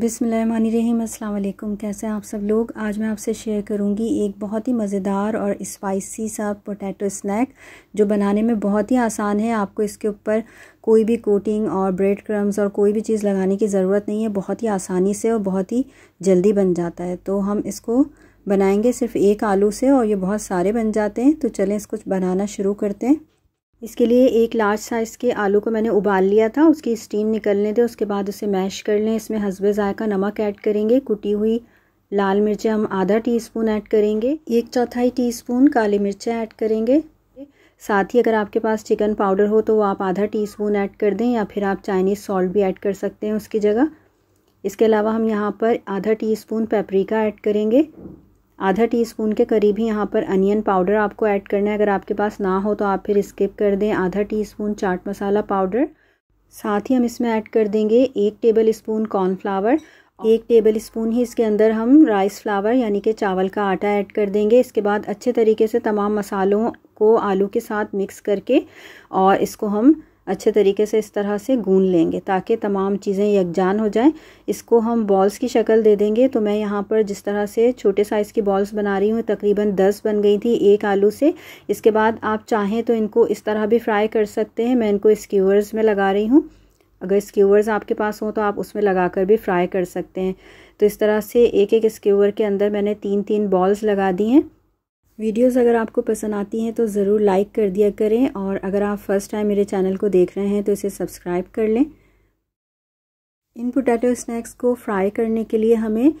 बिसमीम अल्लाम कैसे हैं आप सब लोग आज मैं आपसे शेयर करूंगी एक बहुत ही मज़ेदार और स्पाइसी सा पोटैटो स्नैक जो बनाने में बहुत ही आसान है आपको इसके ऊपर कोई भी कोटिंग और ब्रेड क्रम्स और कोई भी चीज़ लगाने की ज़रूरत नहीं है बहुत ही आसानी से और बहुत ही जल्दी बन जाता है तो हम इसको बनाएंगे सिर्फ एक आलू से और ये बहुत सारे बन जाते हैं तो चलें इसको बनाना शुरू करते हैं इसके लिए एक लार्ज साइज़ के आलू को मैंने उबाल लिया था उसकी स्टीम निकलने दें उसके बाद उसे मैश कर लें इसमें हसबे ज़ायका नमक ऐड करेंगे कुटी हुई लाल मिर्चें हम आधा टीस्पून ऐड करेंगे एक चौथाई टीस्पून काली मिर्चें ऐड करेंगे साथ ही अगर आपके पास चिकन पाउडर हो तो वो आप आधा टीस्पून ऐड कर दें या फिर आप चाइनीज़ सॉल्ट भी ऐड कर सकते हैं उसकी जगह इसके अलावा हम यहाँ पर आधा टीस्पून पेपरिका ऐड करेंगे आधा टीस्पून के करीब ही यहाँ पर अनियन पाउडर आपको ऐड करना है अगर आपके पास ना हो तो आप फिर स्किप कर दें आधा टीस्पून चाट मसाला पाउडर साथ ही हम इसमें ऐड कर देंगे एक टेबल स्पून कॉर्नफ्लावर एक टेबल स्पून ही इसके अंदर हम राइस फ्लावर यानी कि चावल का आटा ऐड कर देंगे इसके बाद अच्छे तरीके से तमाम मसालों को आलू के साथ मिक्स करके और इसको हम अच्छे तरीके से इस तरह से गून लेंगे ताकि तमाम चीज़ें यकजान हो जाएं इसको हम बॉल्स की शक्ल दे देंगे तो मैं यहाँ पर जिस तरह से छोटे साइज़ की बॉल्स बना रही हूँ तकरीबन दस बन गई थी एक आलू से इसके बाद आप चाहें तो इनको इस तरह भी फ्राई कर सकते हैं मैं इनको स्क्यूवर्स में लगा रही हूँ अगर स्क्यूवर्स आपके पास हों तो आप उसमें लगा कर भी फ्राई कर सकते हैं तो इस तरह से एक एक स्क्यूवर के अंदर मैंने तीन तीन बॉल्स लगा दी हैं वीडियोस अगर आपको पसंद आती हैं तो ज़रूर लाइक कर दिया करें और अगर आप फर्स्ट टाइम मेरे चैनल को देख रहे हैं तो इसे सब्सक्राइब कर लें इन पोटैटो स्नैक्स को फ्राई करने के लिए हमें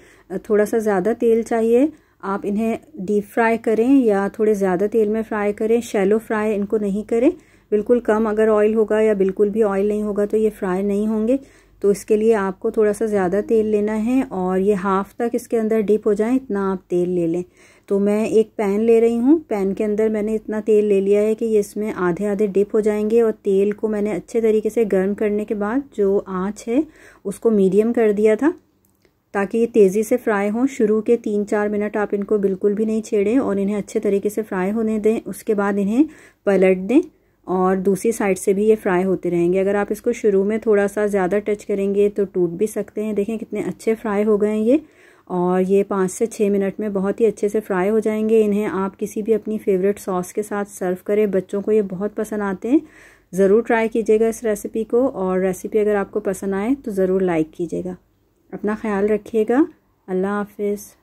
थोड़ा सा ज़्यादा तेल चाहिए आप इन्हें डीप फ्राई करें या थोड़े ज़्यादा तेल में फ्राई करें शैलो फ्राई इनको नहीं करें बिल्कुल कम अगर ऑयल होगा या बिल्कुल भी ऑयल नहीं होगा तो ये फ्राई नहीं होंगे तो इसके लिए आपको थोड़ा सा ज़्यादा तेल लेना है और ये हाफ़ तक इसके अंदर डिप हो जाए इतना आप तेल ले लें तो मैं एक पैन ले रही हूँ पैन के अंदर मैंने इतना तेल ले लिया है कि ये इसमें आधे आधे डिप हो जाएंगे और तेल को मैंने अच्छे तरीके से गर्म करने के बाद जो आँच है उसको मीडियम कर दिया था ताकि ये तेज़ी से फ्राई हों शुरू के तीन चार मिनट आप इनको बिल्कुल भी नहीं छेड़ें और इन्हें अच्छे तरीके से फ्राई होने दें उसके बाद इन्हें पलट दें और दूसरी साइड से भी ये फ्राई होते रहेंगे अगर आप इसको शुरू में थोड़ा सा ज़्यादा टच करेंगे तो टूट भी सकते हैं देखें कितने अच्छे फ्राई हो गए हैं ये और ये पाँच से छः मिनट में बहुत ही अच्छे से फ्राई हो जाएंगे इन्हें आप किसी भी अपनी फेवरेट सॉस के साथ सर्व करें बच्चों को ये बहुत पसंद आते हैं ज़रूर ट्राई कीजिएगा इस रेसिपी को और रेसिपी अगर आपको पसंद आए तो ज़रूर लाइक कीजिएगा अपना ख्याल रखिएगा अल्लाह हाफिज़